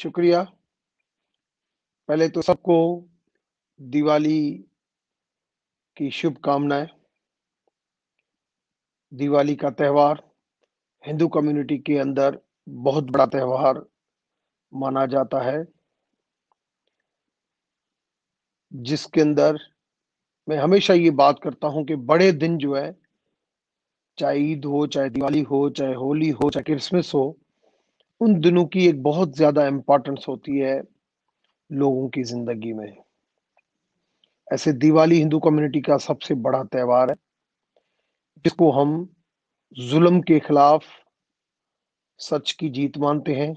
शुक्रिया पहले तो सबको दिवाली की शुभकामनाएं दिवाली का त्यौहार हिंदू कम्युनिटी के अंदर बहुत बड़ा त्यौहार माना जाता है जिसके अंदर मैं हमेशा ये बात करता हूं कि बड़े दिन जो है चाहे ईद हो चाहे दिवाली हो चाहे होली हो चाहे क्रिसमस हो उन दिनों की एक बहुत ज्यादा इम्पोर्टेंस होती है लोगों की जिंदगी में ऐसे दिवाली हिंदू कम्युनिटी का सबसे बड़ा त्यौहार है जिसको हम जुल्म के खिलाफ सच की जीत मानते हैं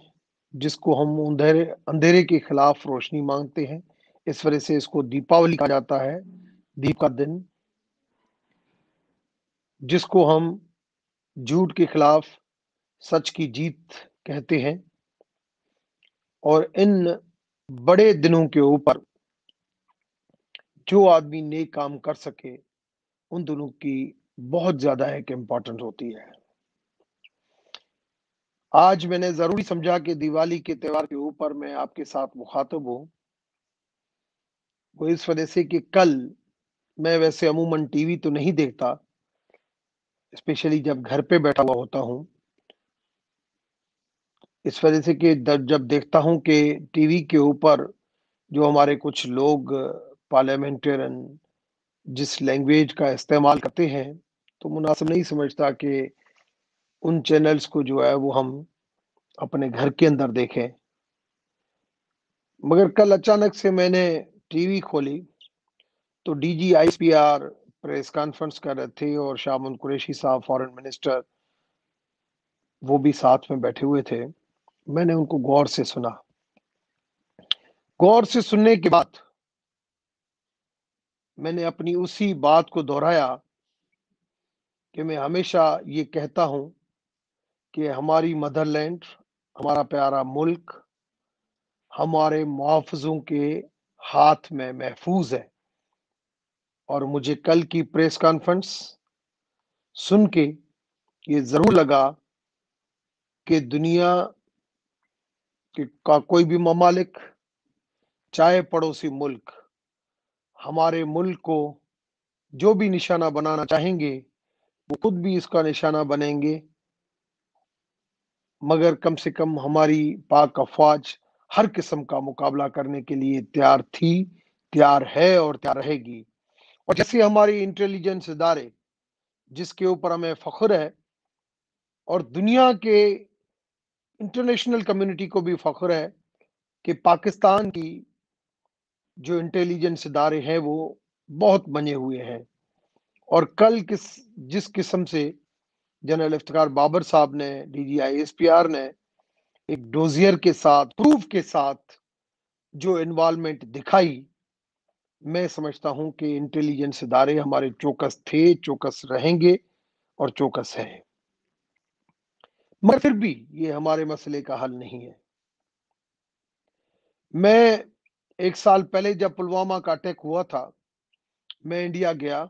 जिसको हम अंधेरे अंधेरे के खिलाफ रोशनी मांगते हैं इस वजह से इसको दीपावली कहा जाता है दीप का दिन जिसको हम झूठ के खिलाफ सच की जीत कहते हैं और इन बड़े दिनों के ऊपर जो आदमी नए काम कर सके उन दोनों की बहुत ज्यादा एक इम्पोर्टेंट होती है आज मैंने जरूरी समझा कि दिवाली के त्योहार के ऊपर मैं आपके साथ मुखातब हूं वो इस वजह से कि कल मैं वैसे अमूमन टीवी तो नहीं देखता स्पेशली जब घर पे बैठा हुआ होता हूं इस वजह से कि जब देखता हूँ कि टीवी के ऊपर जो हमारे कुछ लोग पार्लियामेंटेरियन जिस लैंग्वेज का इस्तेमाल करते हैं तो मुनासिब नहीं समझता कि उन चैनल्स को जो है वो हम अपने घर के अंदर देखें मगर कल अचानक से मैंने टीवी खोली तो D G I P R press conference कर रहे थे और शामुन कुरेशी साहब फॉरेन मिनिस्टर वो भी साथ में बैठे हुए थे मैंने उनको गौर से सुना गौर से सुनने के बाद मैंने अपनी उसी बात को दोहराया कि मैं हमेशा ये कहता हूं कि हमारी मदरलैंड हमारा प्यारा मुल्क हमारे मुआफजों के हाथ में महफूज है और मुझे कल की प्रेस कॉन्फ्रेंस सुन के ये ज़रूर लगा कि दुनिया कि का कोई भी ममालिक चाहे पड़ोसी मुल्क हमारे मुल्क को जो भी निशाना बनाना चाहेंगे वो खुद भी इसका निशाना बनेंगे मगर कम से कम हमारी पाक अफवाज हर किस्म का मुकाबला करने के लिए तैयार थी तैयार है और तैयार रहेगी और जैसे हमारे इंटेलिजेंस इदारे जिसके ऊपर हमें फख्र है और दुनिया के इंटरनेशनल कम्युनिटी को भी फख्र है कि पाकिस्तान की जो इंटेलिजेंस इदारे हैं वो बहुत बने हुए हैं और कल किस जिस किस्म से जनरल इफ्तार बाबर साहब ने D G I S P R ने एक डोजियर के साथ प्रूफ के साथ जो इन्वॉलमेंट दिखाई मैं समझता हूं कि इंटेलिजेंस इदारे हमारे चौकस थे चौकस रहेंगे और चौकस हैं मगर फिर भी ये हमारे मसले का हल नहीं है मैं एक साल पहले जब पुलवामा का अटैक हुआ था मैं इंडिया गया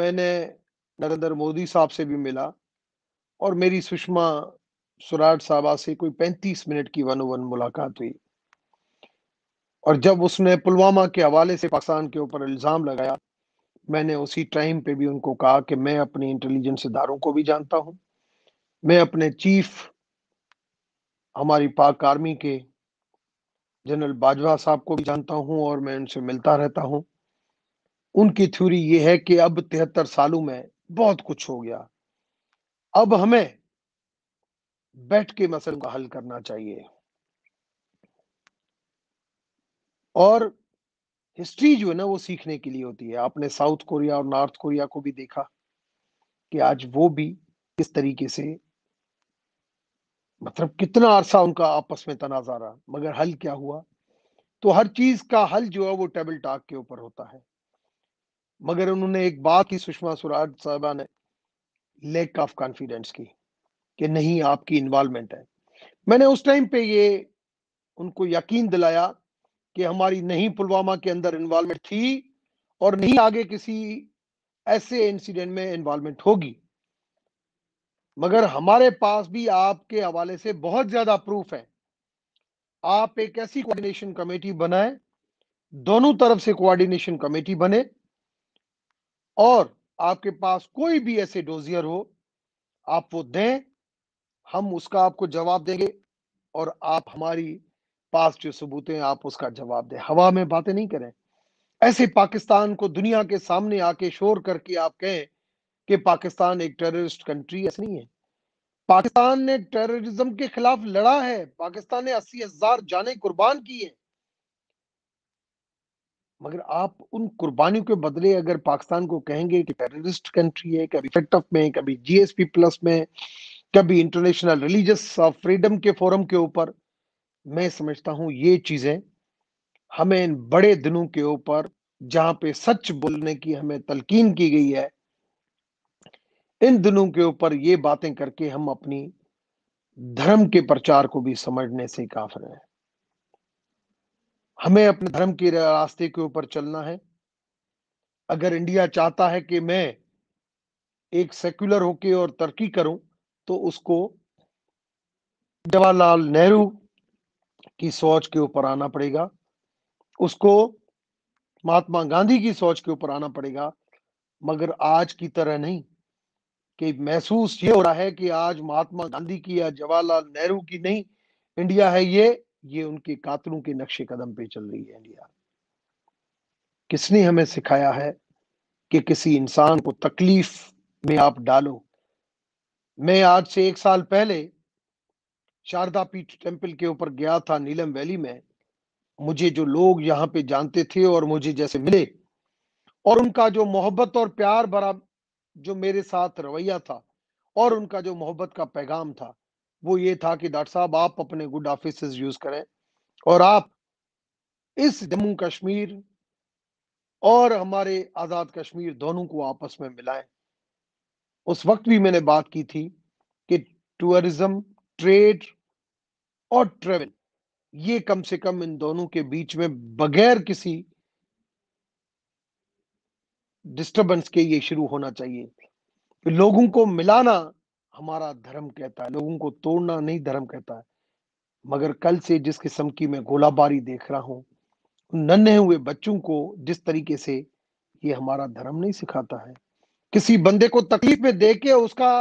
मैंने नरेंद्र मोदी साहब से भी मिला और मेरी सुषमा सुराट साहबा से कोई 35 मिनट की वन वन मुलाकात हुई और जब उसने पुलवामा के हवाले से पाकिस्तान के ऊपर इल्ज़ाम लगाया मैंने उसी टाइम पे भी उनको कहा कि मैं अपने इंटेलिजेंस इधारों को भी जानता हूँ मैं अपने चीफ हमारी पाक आर्मी के जनरल बाजवा साहब को भी जानता हूं और मैं उनसे मिलता रहता हूं उनकी थ्योरी ये है कि अब तिहत्तर सालों में बहुत कुछ हो गया अब हमें बैठ के मसल का हल करना चाहिए और हिस्ट्री जो है ना वो सीखने के लिए होती है आपने साउथ कोरिया और नॉर्थ कोरिया को भी देखा कि आज वो भी किस तरीके से मतलब कितना अरसा उनका आपस में तनाजा रहा मगर हल क्या हुआ तो हर चीज का हल जो है वो टेबल टॉक के ऊपर होता है मगर उन्होंने एक बात की सुषमा स्वराज साहबा ने लेक ऑफ कॉन्फिडेंस की कि नहीं आपकी इन्वॉल्वमेंट है मैंने उस टाइम पे ये उनको यकीन दिलाया कि हमारी नहीं पुलवामा के अंदर इन्वॉल्वमेंट थी और नहीं आगे किसी ऐसे इंसिडेंट में इन्वॉल्वमेंट होगी मगर हमारे पास भी आपके हवाले से बहुत ज्यादा प्रूफ है आप एक ऐसी कोऑर्डिनेशन कमेटी बनाए दोनों तरफ से कोऑर्डिनेशन कमेटी बने और आपके पास कोई भी ऐसे डोजियर हो आप वो दें हम उसका आपको जवाब देंगे और आप हमारी पास जो सबूत हैं आप उसका जवाब दें हवा में बातें नहीं करें ऐसे पाकिस्तान को दुनिया के सामने आके शोर करके आप कहें कि पाकिस्तान एक टेररिस्ट कंट्री ऐसा नहीं है पाकिस्तान ने टेररिज्म के खिलाफ लड़ा है पाकिस्तान ने अस्सी हजार जाने कुर्बान की है मगर आप उन कुर्बानियों के बदले अगर पाकिस्तान को कहेंगे कि टेररिस्ट कंट्री है कभी फेटअप में कभी जीएसपी प्लस में कभी इंटरनेशनल रिलीजियस फ्रीडम के फोरम के ऊपर मैं समझता हूं ये चीजें हमें इन बड़े दिनों के ऊपर जहां पे सच बोलने की हमें तलकीन की गई है इन दिनों के ऊपर ये बातें करके हम अपनी धर्म के प्रचार को भी समझने से काफ रहे हमें अपने धर्म के रास्ते के ऊपर चलना है अगर इंडिया चाहता है कि मैं एक सेक्युलर होके और तरक्की करूं तो उसको जवाहरलाल नेहरू की सोच के ऊपर आना पड़ेगा उसको महात्मा गांधी की सोच के ऊपर आना पड़ेगा मगर आज की तरह नहीं कि महसूस ये हो रहा है कि आज महात्मा गांधी की या जवाहरलाल नेहरू की नहीं इंडिया है ये ये उनके कातलों के नक्शे कदम पे चल रही है इंडिया किसने हमें सिखाया है कि किसी इंसान को तकलीफ में आप डालो मैं आज से एक साल पहले शारदा पीठ टेम्पल के ऊपर गया था नीलम वैली में मुझे जो लोग यहाँ पे जानते थे और मुझे जैसे मिले और उनका जो मोहब्बत और प्यार भरा जो मेरे साथ रवैया था और उनका जो मोहब्बत का पैगाम था वो ये था कि डॉक्टर साहब आप अपने गुड ऑफिस यूज करें और आप इस जम्मू कश्मीर और हमारे आज़ाद कश्मीर दोनों को आपस में मिलाएं उस वक्त भी मैंने बात की थी कि टूरिज्म ट्रेड और ट्रेवल ये कम से कम इन दोनों के बीच में बगैर किसी डिस्टरबेंस के ये शुरू होना चाहिए लोगों को मिलाना हमारा धर्म कहता है लोगों को तोड़ना नहीं धर्म कहता है मगर कल से जिस किस्म की मैं गोलाबारी देख रहा हूँ नन्हे हुए बच्चों को जिस तरीके से ये हमारा धर्म नहीं सिखाता है किसी बंदे को तकलीफ में दे के उसका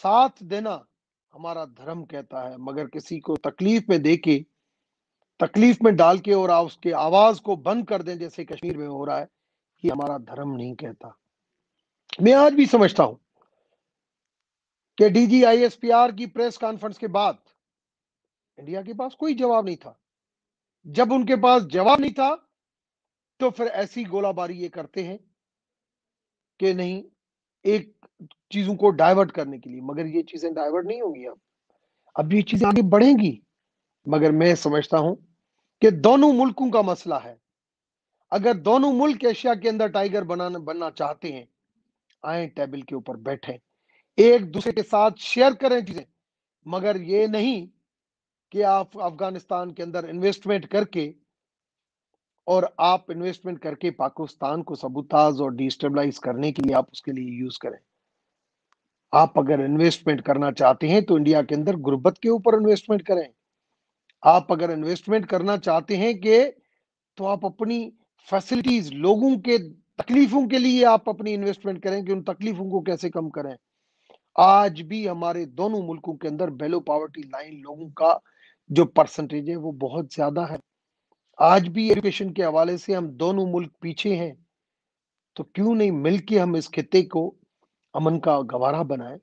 साथ देना हमारा धर्म कहता है मगर किसी को तकलीफ में दे के तकलीफ में डाल के और उसके आवाज को बंद कर दें जैसे कश्मीर में हो रहा है ये हमारा धर्म नहीं कहता मैं आज भी समझता हूं कि डीजीआईएसपीआर की प्रेस कॉन्फ्रेंस के बाद इंडिया के पास कोई जवाब नहीं था जब उनके पास जवाब नहीं था तो फिर ऐसी गोलाबारी ये करते हैं कि नहीं एक चीजों को डाइवर्ट करने के लिए मगर ये चीजें डाइवर्ट नहीं होंगी अब अब ये चीजें आगे बढ़ेंगी मगर मैं समझता हूं कि दोनों मुल्कों का मसला है अगर दोनों मुल्क एशिया के अंदर टाइगर बनाना बनना चाहते हैं आए टेबल के ऊपर बैठे एक दूसरे के साथ शेयर करें चीजें मगर ये नहीं कि आप अफगानिस्तान के अंदर इन्वेस्टमेंट करके और आप इन्वेस्टमेंट करके पाकिस्तान को सबूताज और डिस्टेबलाइज करने के लिए आप उसके लिए यूज करें आप अगर इन्वेस्टमेंट करना चाहते हैं तो इंडिया के अंदर गुर्बत के ऊपर इन्वेस्टमेंट करें आप अगर इन्वेस्टमेंट करना चाहते हैं कि तो आप अपनी फैसिलिटीज लोगों के तकलीफों के लिए आप अपनी इन्वेस्टमेंट करें कि उन तकलीफों को कैसे कम करें आज भी हमारे दोनों मुल्कों के अंदर बेलो पावर्टी लाइन लोगों का जो परसेंटेज है वो बहुत ज्यादा है आज भी एजुकेशन के हवाले से हम दोनों मुल्क पीछे हैं तो क्यों नहीं मिलके हम इस खिते को अमन का गवारा बनाए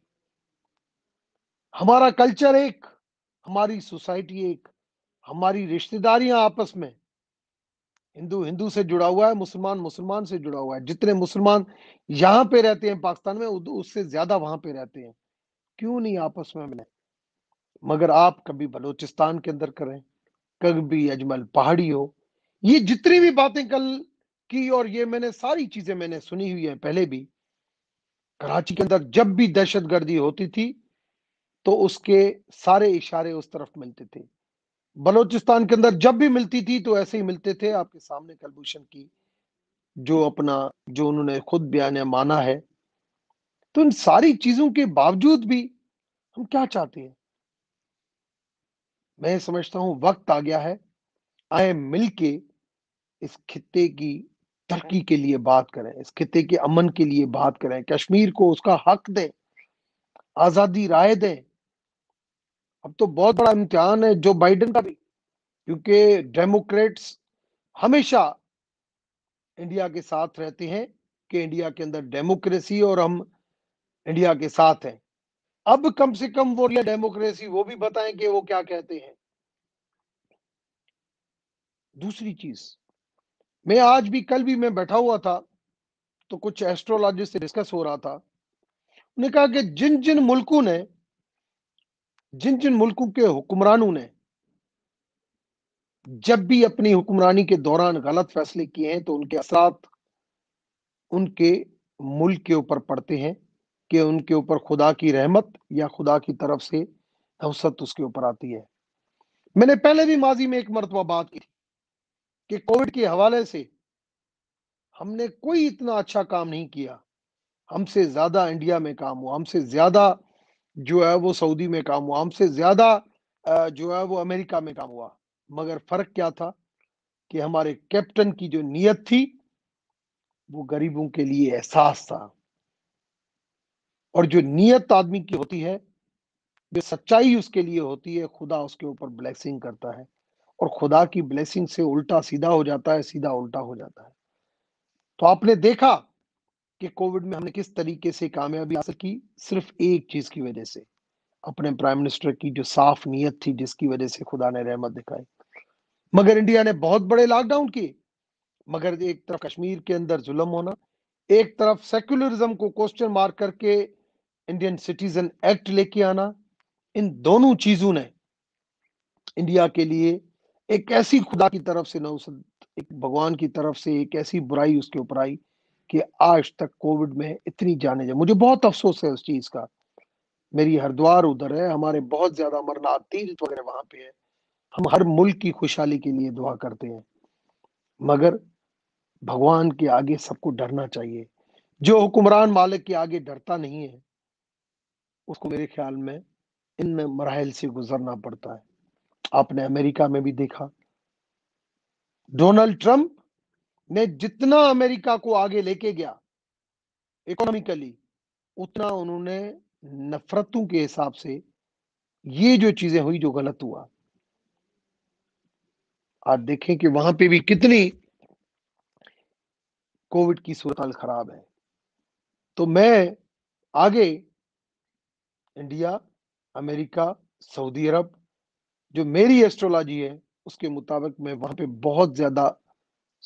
हमारा कल्चर एक हमारी सोसाइटी एक हमारी रिश्तेदारियां आपस में हिंदू हिंदू से जुड़ा हुआ है मुसलमान मुसलमान से जुड़ा हुआ है जितने मुसलमान यहाँ पे रहते हैं पाकिस्तान में उससे ज्यादा वहां पे रहते हैं क्यों नहीं आपस में मिले मगर आप कभी बलोचिस्तान के अंदर करें कभी अजमल पहाड़ी हो ये जितनी भी बातें कल की और ये मैंने सारी चीजें मैंने सुनी हुई है पहले भी कराची के अंदर जब भी दहशत गर्दी होती थी तो उसके सारे इशारे उस तरफ मिलते थे बलोचिस्तान के अंदर जब भी मिलती थी तो ऐसे ही मिलते थे आपके सामने कलभूषण की जो अपना जो उन्होंने खुद बयान माना है तो इन सारी चीजों के बावजूद भी हम क्या चाहते हैं मैं समझता हूं वक्त आ गया है आए मिलके इस खत्ते की तरक्की के लिए बात करें इस खिते के अमन के लिए बात करें कश्मीर को उसका हक दें आजादी राय दें अब तो बहुत बड़ा इम्तिहान है जो बाइडन का भी क्योंकि डेमोक्रेट्स हमेशा इंडिया के साथ रहते हैं कि इंडिया के अंदर डेमोक्रेसी और हम इंडिया के साथ हैं अब कम से कम वो रियल डेमोक्रेसी वो भी बताएं कि वो क्या कहते हैं दूसरी चीज मैं आज भी कल भी मैं बैठा हुआ था तो कुछ एस्ट्रोलॉजिस्ट से डिस्कस हो रहा था उन्हें कहा कि जिन जिन मुल्कों ने जिन जिन मुल्कों के हुक्मरानों ने जब भी अपनी हुक्मरानी के दौरान गलत फैसले किए हैं तो उनके असरात उनके मुल्क के ऊपर पड़ते हैं कि उनके ऊपर खुदा की रहमत या खुदा की तरफ से नवसत उसके ऊपर आती है मैंने पहले भी माजी में एक मरतबा बात की कि कोविड के हवाले से हमने कोई इतना अच्छा काम नहीं किया हमसे ज्यादा इंडिया में काम हुआ हमसे ज्यादा जो है वो सऊदी में काम हुआ हमसे ज्यादा जो है वो अमेरिका में काम हुआ मगर फर्क क्या था कि हमारे कैप्टन की जो नीयत थी वो गरीबों के लिए एहसास था और जो नीयत आदमी की होती है जो सच्चाई उसके लिए होती है खुदा उसके ऊपर ब्लेसिंग करता है और खुदा की ब्लेसिंग से उल्टा सीधा हो जाता है सीधा उल्टा हो जाता है तो आपने देखा कि कोविड में हमने किस तरीके से कामयाबी हासिल की सिर्फ एक चीज की वजह से अपने प्राइम मिनिस्टर की जो साफ नीयत थी जिसकी वजह से खुदा ने रहमत दिखाई मगर इंडिया ने बहुत बड़े लॉकडाउन किए मगर एक तरफ कश्मीर के अंदर जुलम होना एक तरफ सेक्युलरिज्म को क्वेश्चन मार्क करके इंडियन सिटीजन एक्ट लेके आना इन दोनों चीजों ने इंडिया के लिए एक ऐसी खुदा की तरफ से नौसद एक भगवान की तरफ से एक ऐसी बुराई उसके ऊपर आई कि आज तक कोविड में इतनी जाने जाए मुझे बहुत अफसोस है उस चीज का मेरी हरिद्वार उधर है हमारे बहुत ज्यादा अमरनाथ तीर्थ वगैरह वहां पे है हम हर मुल्क की खुशहाली के लिए दुआ करते हैं मगर भगवान के आगे सबको डरना चाहिए जो हुक्मरान मालिक के आगे डरता नहीं है उसको मेरे ख्याल में इन मराहल से गुजरना पड़ता है आपने अमेरिका में भी देखा डोनाल्ड ट्रंप ने जितना अमेरिका को आगे लेके गया इकोनॉमिकली उतना उन्होंने नफरतों के हिसाब से ये जो चीजें हुई जो गलत हुआ आप देखें कि वहां पे भी कितनी कोविड की सूरत खराब है तो मैं आगे इंडिया अमेरिका सऊदी अरब जो मेरी एस्ट्रोलॉजी है उसके मुताबिक मैं वहां पे बहुत ज्यादा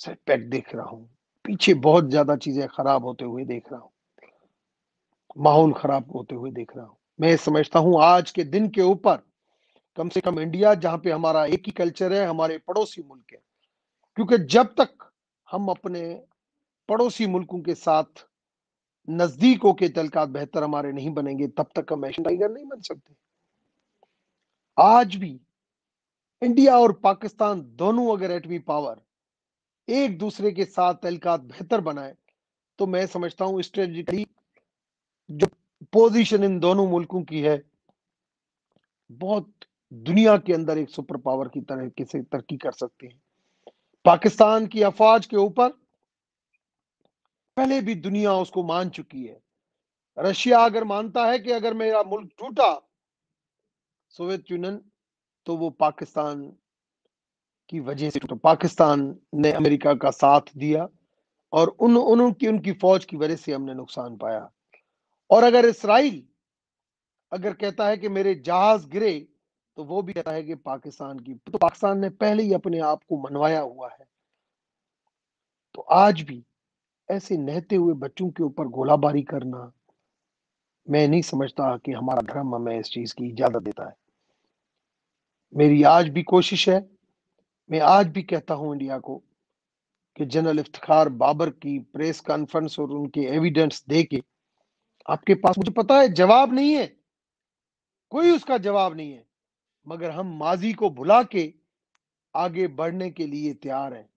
सेटबैक देख रहा हूँ पीछे बहुत ज्यादा चीजें खराब होते हुए देख रहा हूँ माहौल खराब होते हुए देख रहा हूँ मैं समझता हूँ आज के दिन के ऊपर कम से कम इंडिया जहाँ पे हमारा एक ही कल्चर है हमारे पड़ोसी मुल्क है क्योंकि जब तक हम अपने पड़ोसी मुल्कों के साथ नजदीकों के तलकात बेहतर हमारे नहीं बनेंगे तब तक हम एशियन टाइगर नहीं बन सकते आज भी इंडिया और पाकिस्तान दोनों अगर एटमी पावर एक दूसरे के साथ तहलकात बेहतर बनाए तो मैं समझता हूं स्ट्रेटजिकली जो पोजीशन इन दोनों मुल्कों की है बहुत दुनिया के अंदर एक सुपर पावर की तरह किसे तरक्की कर सकते हैं पाकिस्तान की अफवाज के ऊपर पहले भी दुनिया उसको मान चुकी है रशिया अगर मानता है कि अगर मेरा मुल्क टूटा सोवियत यूनियन तो वो पाकिस्तान की वजह से तो पाकिस्तान ने अमेरिका का साथ दिया और उन उनकी उनकी फौज की वजह से हमने नुकसान पाया और अगर इसराइल अगर कहता है कि मेरे जहाज गिरे तो वो भी कहता है कि पाकिस्तान की तो पाकिस्तान ने पहले ही अपने आप को मनवाया हुआ है तो आज भी ऐसे नहते हुए बच्चों के ऊपर गोलाबारी करना मैं नहीं समझता कि हमारा धर्म हमें इस चीज की इजाजत देता है मेरी आज भी कोशिश है मैं आज भी कहता हूं इंडिया को कि जनरल इफ्तार बाबर की प्रेस कॉन्फ्रेंस और उनके एविडेंस दे के आपके पास मुझे पता है जवाब नहीं है कोई उसका जवाब नहीं है मगर हम माजी को भुला के आगे बढ़ने के लिए तैयार हैं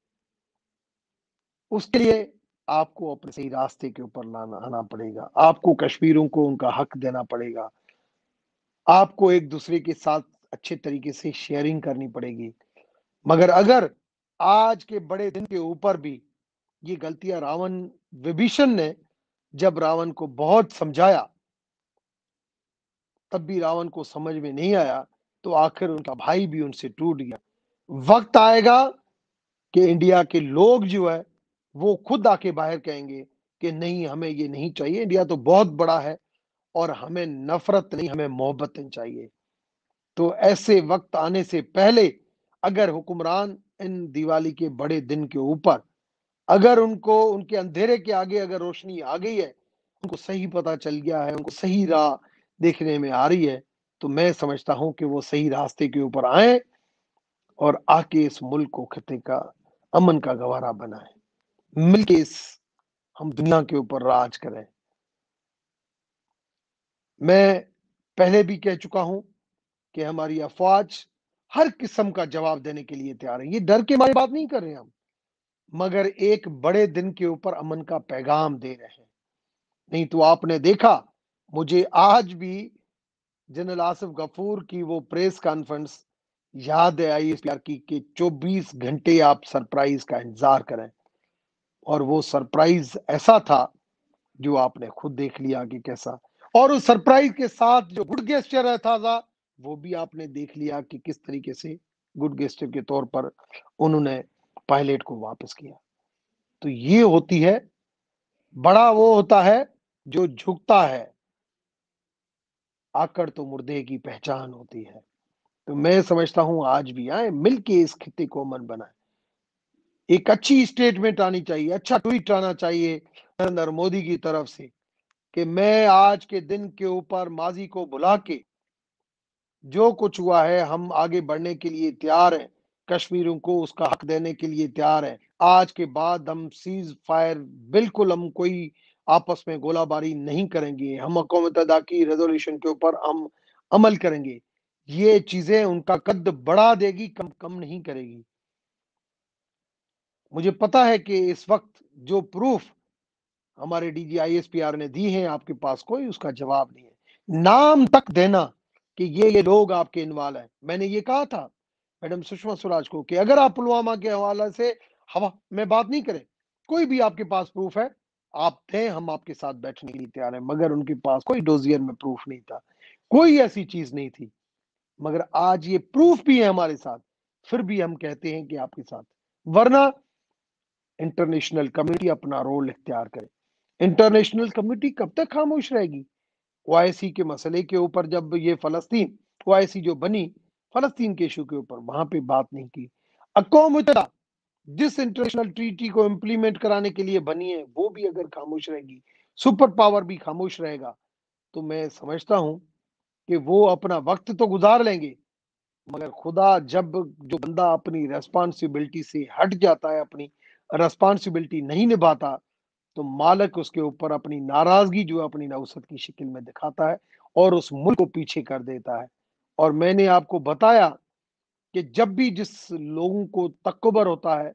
उसके लिए आपको अपने सही रास्ते के ऊपर लाना आना पड़ेगा आपको कश्मीरों को उनका हक देना पड़ेगा आपको एक दूसरे के साथ अच्छे तरीके से शेयरिंग करनी पड़ेगी मगर अगर आज के बड़े दिन के ऊपर भी ये गलतियां रावण विभीषण ने जब रावण को बहुत समझाया तब भी रावण को समझ में नहीं आया तो आखिर उनका भाई भी उनसे टूट गया वक्त आएगा कि इंडिया के लोग जो है वो खुद आके बाहर कहेंगे कि नहीं हमें ये नहीं चाहिए इंडिया तो बहुत बड़ा है और हमें नफरत नहीं हमें मोहब्बत नहीं चाहिए तो ऐसे वक्त आने से पहले अगर हुक्मरान इन दिवाली के बड़े दिन के ऊपर अगर उनको उनके अंधेरे के आगे अगर रोशनी आ गई है उनको सही पता चल गया है उनको सही राह देखने में आ रही है तो मैं समझता हूं कि वो सही रास्ते के ऊपर आए और आके इस मुल्क को खतरे का अमन का गवारा बनाए मिलके इस हम दुनिया के ऊपर राज करें मैं पहले भी कह चुका हूं कि हमारी अफवाज हर किस्म का जवाब देने के लिए तैयार है ये डर के मारे बात नहीं कर रहे हम मगर एक बड़े दिन के ऊपर अमन का पैगाम दे रहे हैं नहीं तो आपने देखा मुझे आज भी जनरल आसिफ गफूर की वो प्रेस कॉन्फ्रेंस याद है आई की कि 24 घंटे आप सरप्राइज का इंतजार करें और वो सरप्राइज ऐसा था जो आपने खुद देख लिया कि कैसा और उस सरप्राइज के साथ जो गुड गेस्टर था, था वो भी आपने देख लिया कि किस तरीके से गुड गेस्टर के तौर पर उन्होंने पायलट को वापस किया तो ये होती है बड़ा वो होता है जो झुकता है आकर तो मुर्दे की पहचान होती है तो मैं समझता हूं आज भी आए मिल के इस खिते को मन बनाए एक अच्छी स्टेटमेंट आनी चाहिए अच्छा ट्वीट आना चाहिए नरेंद्र मोदी की तरफ से कि मैं आज के दिन के ऊपर माजी को बुला के जो कुछ हुआ है हम आगे बढ़ने के लिए तैयार हैं कश्मीरों को उसका हक देने के लिए तैयार हैं आज के बाद हम सीज फायर बिल्कुल हम कोई आपस में गोलाबारी नहीं करेंगे हम अकौमत अदा की रेजोल्यूशन के ऊपर हम अमल करेंगे ये चीजें उनका कद बढ़ा देगी कम कम नहीं करेगी मुझे पता है कि इस वक्त जो प्रूफ हमारे डीजी आईएसपीआर ने दी है आपके पास कोई उसका जवाब नहीं है नाम तक देना कि ये ये लोग आपके इन्वॉल्व हैं मैंने ये कहा था मैडम सुषमा स्वराज को कि अगर आप पुलवामा के हवाले से हवा में बात नहीं करें कोई भी आपके पास प्रूफ है आप थे हम आपके साथ बैठने के लिए तैयार हैं मगर उनके पास कोई डोजियर में प्रूफ नहीं था कोई ऐसी चीज नहीं थी मगर आज ये प्रूफ भी है हमारे साथ फिर भी हम कहते हैं कि आपके साथ वरना इंटरनेशनल कम्युनिटी अपना रोल इख्तियार करे इंटरनेशनल कम्युनिटी कब तक खामोश रहेगी ओआईसी के मसले के ऊपर जब ये फलस्तीन ओआईसी जो बनी फलस्तीन के इशू के ऊपर वहां पे बात नहीं की अकवा जिस इंटरनेशनल ट्रीटी को इम्प्लीमेंट कराने के लिए बनी है वो भी अगर खामोश रहेगी सुपर पावर भी खामोश रहेगा तो मैं समझता हूँ कि वो अपना वक्त तो गुजार लेंगे मगर खुदा जब जो बंदा अपनी रेस्पॉन्सिबिलिटी से हट जाता है अपनी रेस्पॉन्सिबिलिटी नहीं निभाता तो मालक उसके ऊपर अपनी नाराजगी जो है अपनी नौसत की शिकिल में दिखाता है और उस मुल्क को पीछे कर देता है और मैंने आपको बताया कि जब भी जिस लोगों को तकबर होता है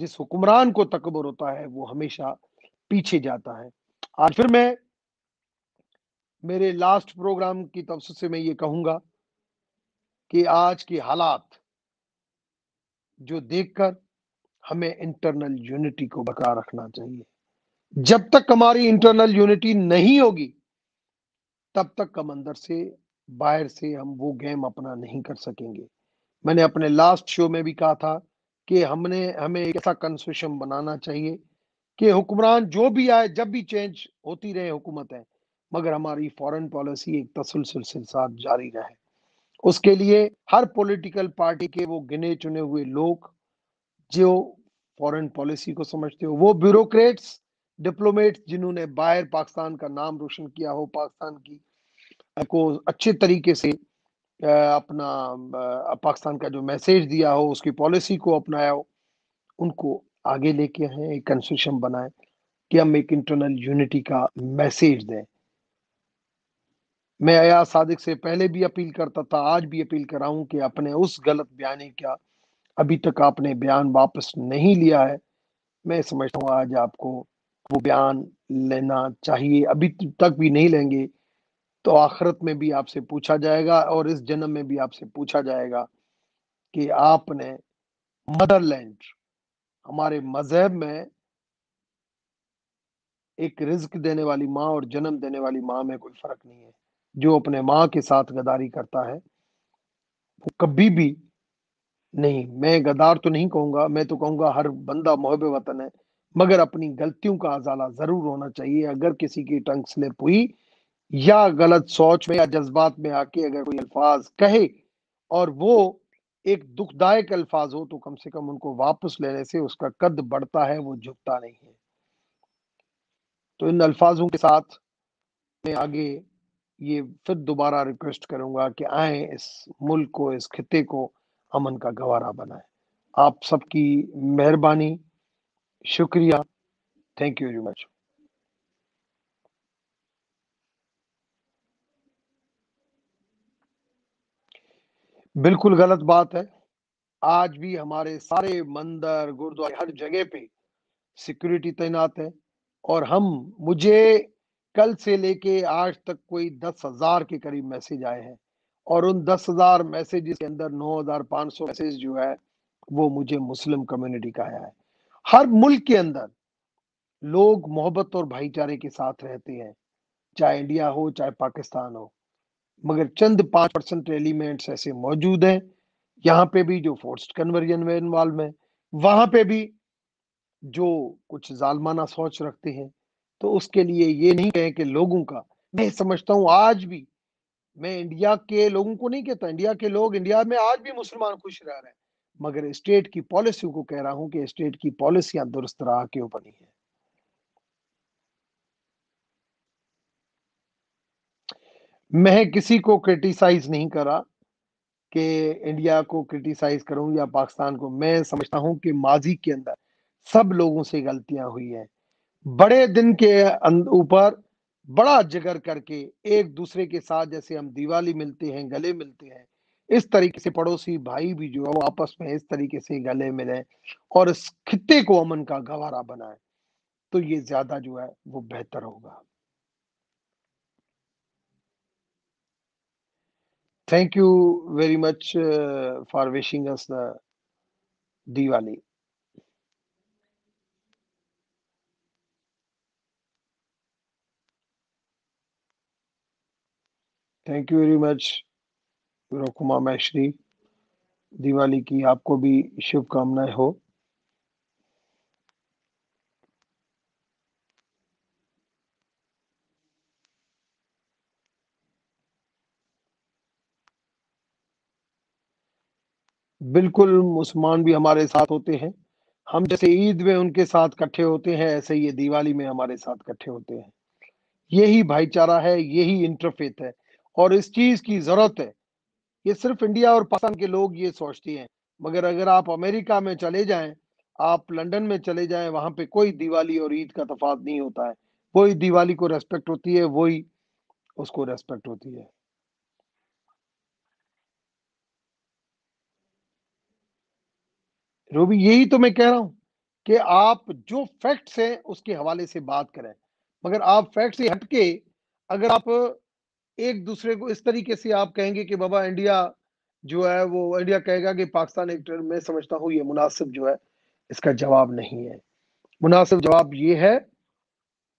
जिस हुक्मरान को तकबर होता है वो हमेशा पीछे जाता है आज फिर मैं मेरे लास्ट प्रोग्राम की तब से मैं ये कहूंगा कि आज के हालात जो देखकर हमें इंटरनल यूनिटी को बका रखना चाहिए जब तक हमारी इंटरनल यूनिटी नहीं होगी तब तक हम अंदर से बाहर से हम वो गेम अपना नहीं कर सकेंगे मैंने अपने लास्ट शो में भी कहा था कि हमने हमें एक ऐसा कंसेशन बनाना चाहिए कि हुक्मरान जो भी आए जब भी चेंज होती रहे है मगर हमारी फॉरेन पॉलिसी एक तसलसल से साथ जारी रहे उसके लिए हर पॉलिटिकल पार्टी के वो गिने चुने हुए लोग जो फॉरेन पॉलिसी को समझते हो वो ब्यूरोक्रेट्स डिप्लोमेट्स जिन्होंने बाहर पाकिस्तान का नाम रोशन किया हो पाकिस्तान की को अच्छे तरीके से अपना पाकिस्तान का जो मैसेज दिया हो उसकी पॉलिसी को अपनाया हो उनको आगे लेके आए एक कंस्टिट्यूशन बनाए कि हम एक इंटरनल यूनिटी का मैसेज दें मैं अया सादिक से पहले भी अपील करता था आज भी अपील कराऊं कि अपने उस गलत बयानी का अभी तक आपने बयान वापस नहीं लिया है मैं समझता हूँ आज आपको वो बयान लेना चाहिए अभी तक भी नहीं लेंगे तो आखिरत में भी आपसे पूछा जाएगा और इस जन्म में भी आपसे पूछा जाएगा कि आपने मदरलैंड हमारे मजहब में एक रिज्क देने वाली माँ और जन्म देने वाली माँ में कोई फर्क नहीं है जो अपने माँ के साथ गदारी करता है वो कभी भी नहीं, मैं गदार तो नहीं कहूंगा मैं तो कहूँगा हर बंदा मोहब वतन है, मगर अपनी गलतियों का अज़ाला ज़रूर होना चाहिए। अगर किसी की टंग स्लिप हुई या गलत सोच में या जज़्बात में आके अगर कोई अल्फ़ाज़ कहे और वो एक दुखदायक अल्फ़ाज़ हो, तो कम से कम उनको वापस लेने से उसका कद बढ़ता है, वो झुकता नहीं है। तो इन अल्फ़ाज़ों के साथ मैं आगे ये फिर दोबारा रिक्वेस्ट करूंगा कि आए इस मुल्क को, इस खिते को अमन का गवारा बनाए आप सबकी मेहरबानी शुक्रिया थैंक यू वेरी मच बिल्कुल गलत बात है आज भी हमारे सारे मंदिर गुरुद्वारे हर जगह पे सिक्योरिटी तैनात है और हम मुझे कल से लेके आज तक कोई दस हजार के करीब मैसेज आए हैं और उन दस हजार मैसेज के अंदर नौ हजार पांच सौ मैसेज जो है वो मुझे मुस्लिम कम्युनिटी का आया है हर मुल्क के अंदर लोग मोहब्बत और भाईचारे के साथ रहते हैं चाहे इंडिया हो चाहे पाकिस्तान हो मगर चंद पांच परसेंट एलिमेंट्स ऐसे मौजूद हैं यहाँ पे भी जो फोर्स कन्वर्जन में इन्वॉल्व है वहां पे भी जो कुछ जालमाना सोच रखते हैं तो उसके लिए ये नहीं कहें कि लोगों का मैं समझता हूँ आज भी मैं इंडिया के लोगों को नहीं कहता इंडिया के लोग इंडिया में आज भी मुसलमान खुश रह रहे हैं मगर स्टेट की पॉलिसी को कह रहा हूं कि स्टेट की पॉलिसियां दुरुस्त राह क्यों बनी है मैं किसी को क्रिटिसाइज नहीं करा कि इंडिया को क्रिटिसाइज करूं या पाकिस्तान को मैं समझता हूं कि माजी के अंदर सब लोगों से गलतियां हुई है बड़े दिन के अं-, ऊपर बड़ा जिगर करके एक दूसरे के साथ जैसे हम दिवाली मिलते हैं गले मिलते हैं इस तरीके से पड़ोसी भाई भी जो है वो आपस में इस तरीके से गले मिले और इस खिते को अमन का गवारा बनाए तो ये ज्यादा जो है वो बेहतर होगा thank you very much for wishing us Diwali thank you very much रुकुमा मैश्री दिवाली की आपको भी शुभकामनाएं हो बिल्कुल मुसलमान भी हमारे साथ होते हैं हम जैसे ईद में उनके साथ इकट्ठे होते हैं ऐसे ही दिवाली में हमारे साथ इकट्ठे होते हैं यही भाईचारा है यही इंटरफेथ है और इस चीज की जरूरत है ये सिर्फ इंडिया और पाकिस्तान के लोग ये सोचते हैं मगर अगर आप अमेरिका में चले जाएं आप लंदन में चले जाएं वहां पे कोई दिवाली और ईद का तफात नहीं होता है वही दिवाली को रेस्पेक्ट होती है वही उसको रेस्पेक्ट होती है रूबी यही तो मैं कह रहा हूं कि आप जो फैक्ट्स हैं उसके हवाले से बात करें मगर आप फैक्ट से हटके अगर आप एक दूसरे को इस तरीके से आप कहेंगे कि बाबा इंडिया जो है वो इंडिया कहेगा कि पाकिस्तान एक टर्म में समझता हूँ ये मुनासिब जो है इसका जवाब नहीं है मुनासिब जवाब ये है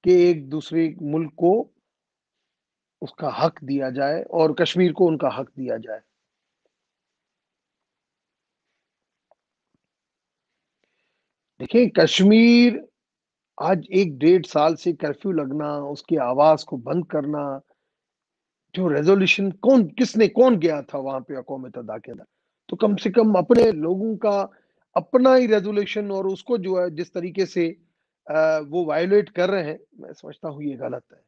कि एक दूसरे मुल्क को उसका हक दिया जाए और कश्मीर को उनका हक दिया जाए देखिए कश्मीर आज एक डेढ़ साल से कर्फ्यू लगना उसकी आवाज को बंद करना जो रेजोल्यूशन कौन किसने कौन गया था वहां पे अकोम तदा के अंदर तो कम से कम अपने लोगों का अपना ही रेजोल्यूशन और उसको जो है जिस तरीके से आ, वो वायोलेट कर रहे हैं मैं समझता हूँ ये गलत है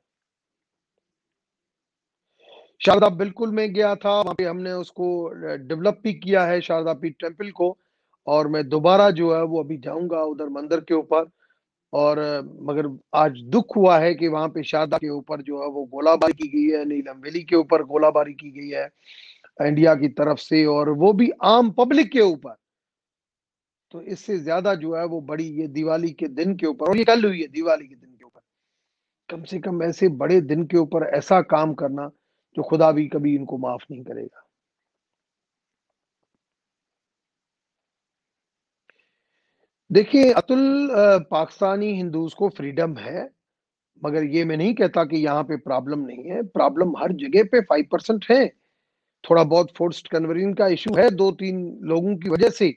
शारदा बिल्कुल में गया था वहां पे हमने उसको डेवलप भी किया है शारदा पीठ टेम्पल को और मैं दोबारा जो है वो अभी जाऊंगा उधर मंदिर के ऊपर और मगर आज दुख हुआ है कि वहां पे शादा के ऊपर जो है वो गोलाबारी की गई है नीलम वेली के ऊपर गोलाबारी की गई है इंडिया की तरफ से और वो भी आम पब्लिक के ऊपर तो इससे ज्यादा जो है वो बड़ी ये दिवाली के दिन के ऊपर और ये कल हुई है दिवाली के दिन के ऊपर कम से कम ऐसे बड़े दिन के ऊपर ऐसा काम करना जो खुदा भी कभी इनको माफ नहीं करेगा देखिए अतुल पाकिस्तानी हिंदूज़ को फ्रीडम है, मगर ये मैं नहीं कहता कि यहाँ पे प्रॉब्लम नहीं है, प्रॉब्लम हर जगह पे परसेंट है। थोड़ा बहुत फोर्स्ड कन्वर्जन का इशू है दो तीन लोगों की वजह से,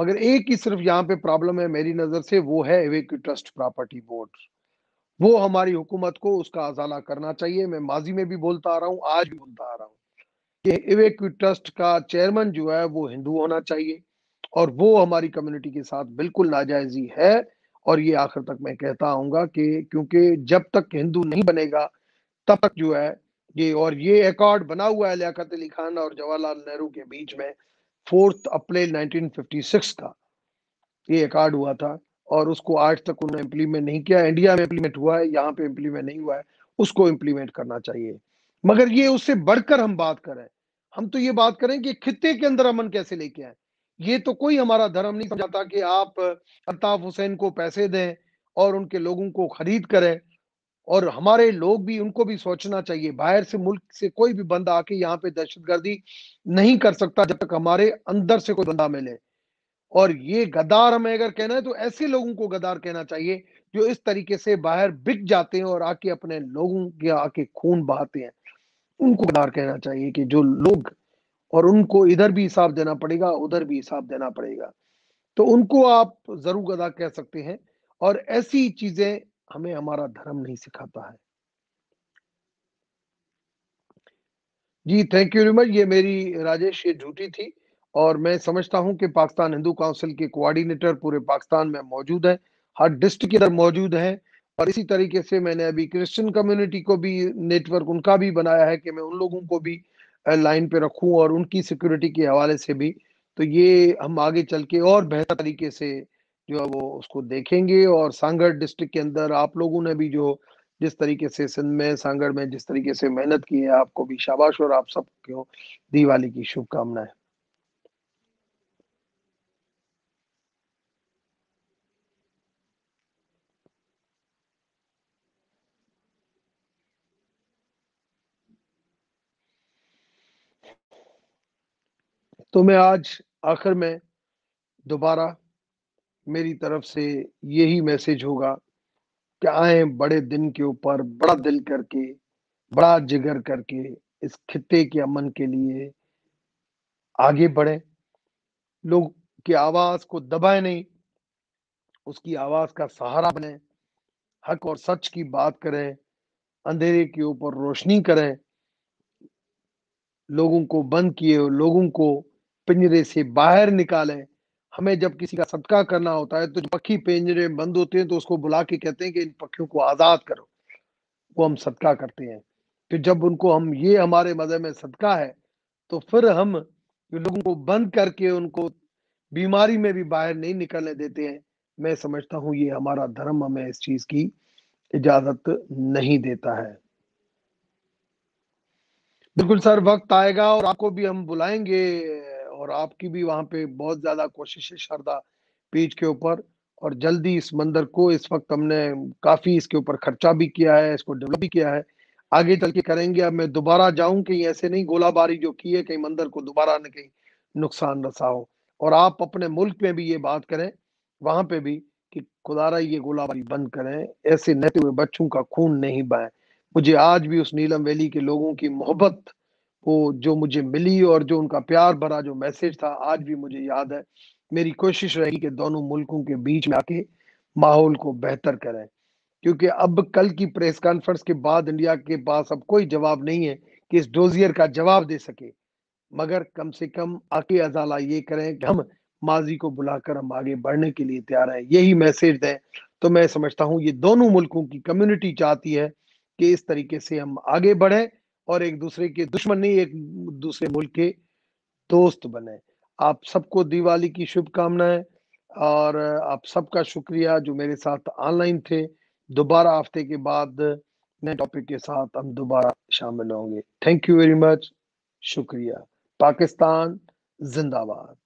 मगर एक ही सिर्फ़ यहाँ पे प्रॉब्लम है मेरी नज़र से वो है इवैक्यू ट्रस्ट प्रॉपर्टी बोर्ड। वो हमारी हुकूमत को उसका अज़ाला करना चाहिए, मैं माज़ी में भी बोलता आ रहा हूँ, आज भी बोलता आ रहा हूँ। ये इवैक्यू ट्रस्ट का चेयरमैन जो है वो हिंदू होना चाहिए। और वो हमारी कम्युनिटी के साथ बिल्कुल नाजायजी है और ये आखिर तक मैं कहता आऊंगा कि क्योंकि जब तक हिंदू नहीं बनेगा तब तक जो है ये और ये अकॉर्ड बना हुआ है लियाकत अली खान और जवाहरलाल नेहरू के बीच में फोर्थ अप्रैल 1956 का ये अकॉर्ड हुआ था और उसको आज तक उन्होंने इम्प्लीमेंट नहीं किया इंडिया में इम्प्लीमेंट हुआ है यहाँ पे इम्प्लीमेंट नहीं हुआ है उसको इम्प्लीमेंट करना चाहिए मगर ये उससे बढ़कर हम बात करें हम तो ये बात करें कि खत्े के अंदर अमन कैसे लेके आए ये तो कोई हमारा धर्म नहीं समझाता कि आप अल्ताफ हुसैन को पैसे दें और उनके लोगों को खरीद करें और हमारे लोग भी उनको भी सोचना चाहिए बाहर से मुल्क से कोई भी बंदा आके यहाँ पे दहशतगर्दी नहीं कर सकता जब तक हमारे अंदर से कोई बंदा मिले और ये गदार हमें अगर कहना है तो ऐसे लोगों को गदार कहना चाहिए जो इस तरीके से बाहर बिक जाते हैं और आके अपने लोगों के आके खून बहाते हैं उनको गदार कहना चाहिए कि जो लोग और उनको इधर भी हिसाब देना पड़ेगा उधर भी हिसाब देना पड़ेगा तो उनको आप जरूर अदा कह सकते हैं और ऐसी चीजें हमें हमारा धर्म नहीं सिखाता है जी थैंक यू वेरी मच ये मेरी राजेश ये झूठी थी और मैं समझता हूं कि पाकिस्तान हिंदू काउंसिल के कोऑर्डिनेटर पूरे पाकिस्तान में मौजूद है हर डिस्ट्रिक्ट के अंदर मौजूद है और इसी तरीके से मैंने अभी क्रिश्चियन कम्युनिटी को भी नेटवर्क उनका भी बनाया है कि मैं उन लोगों को भी लाइन पे रखूं और उनकी सिक्योरिटी के हवाले से भी तो ये हम आगे चल के और बेहतर तरीके से जो है वो उसको देखेंगे और सांगढ़ डिस्ट्रिक्ट के अंदर आप लोगों ने भी जो जिस तरीके से सिंध में सांगढ़ में जिस तरीके से मेहनत की है आपको भी शाबाश और आप सबको दिवाली की शुभकामनाएं तो मैं आज आखिर में दोबारा मेरी तरफ से यही मैसेज होगा कि आए बड़े दिन के ऊपर बड़ा दिल करके बड़ा जिगर करके इस खत्ते के अमन के लिए आगे बढ़े लोग की आवाज को दबाए नहीं उसकी आवाज का सहारा बने हक और सच की बात करें अंधेरे के ऊपर रोशनी करें लोगों को बंद किए लोगों को पिंजरे से बाहर निकाले हमें जब किसी का सदका करना होता है तो पक्षी पिंजरे में बंद होते हैं तो उसको बुला के कहते हैं कि इन पक्षियों को आज़ाद करो वो हम सदका करते हैं तो जब उनको हम ये हमारे मजहब में सदका है तो फिर हम लोगों को बंद करके उनको बीमारी में भी बाहर नहीं निकलने देते हैं मैं समझता हूं ये हमारा धर्म हमें इस चीज की इजाजत नहीं देता है बिल्कुल सर वक्त आएगा और आपको भी हम बुलाएंगे और आपकी भी वहाँ पे बहुत ज़्यादा कोशिश है शारदा पेज के ऊपर और जल्दी इस मंदिर को इस वक्त हमने काफ़ी इसके ऊपर खर्चा भी किया है इसको डेवलप भी किया है आगे चल के करेंगे अब मैं दोबारा जाऊं कहीं ऐसे नहीं गोलाबारी जो की है कहीं मंदिर को दोबारा न कहीं नुकसान रसा हो और आप अपने मुल्क में भी ये बात करें वहां पे भी कि खुदारा ये गोलाबारी बंद करें ऐसे नहते हुए बच्चों का खून नहीं बहे मुझे आज भी उस नीलम वैली के लोगों की मोहब्बत वो जो मुझे मिली और जो उनका प्यार भरा जो मैसेज था आज भी मुझे याद है मेरी कोशिश रही कि दोनों मुल्कों के बीच में आके माहौल को बेहतर करें क्योंकि अब कल की प्रेस कॉन्फ्रेंस के बाद इंडिया के पास अब कोई जवाब नहीं है कि इस डोजियर का जवाब दे सके मगर कम से कम आके अजाला ये करें कि हम माजी को बुलाकर हम आगे बढ़ने के लिए तैयार हैं यही मैसेज दें तो मैं समझता हूँ ये दोनों मुल्कों की कम्युनिटी चाहती है कि इस तरीके से हम आगे बढ़ें और एक दूसरे के दुश्मन नहीं एक दूसरे मुल्क के दोस्त बने आप सबको दिवाली की शुभकामनाएं और आप सबका शुक्रिया जो मेरे साथ ऑनलाइन थे दोबारा हफ्ते के बाद नए टॉपिक के साथ हम दोबारा शामिल होंगे थैंक यू वेरी मच शुक्रिया पाकिस्तान जिंदाबाद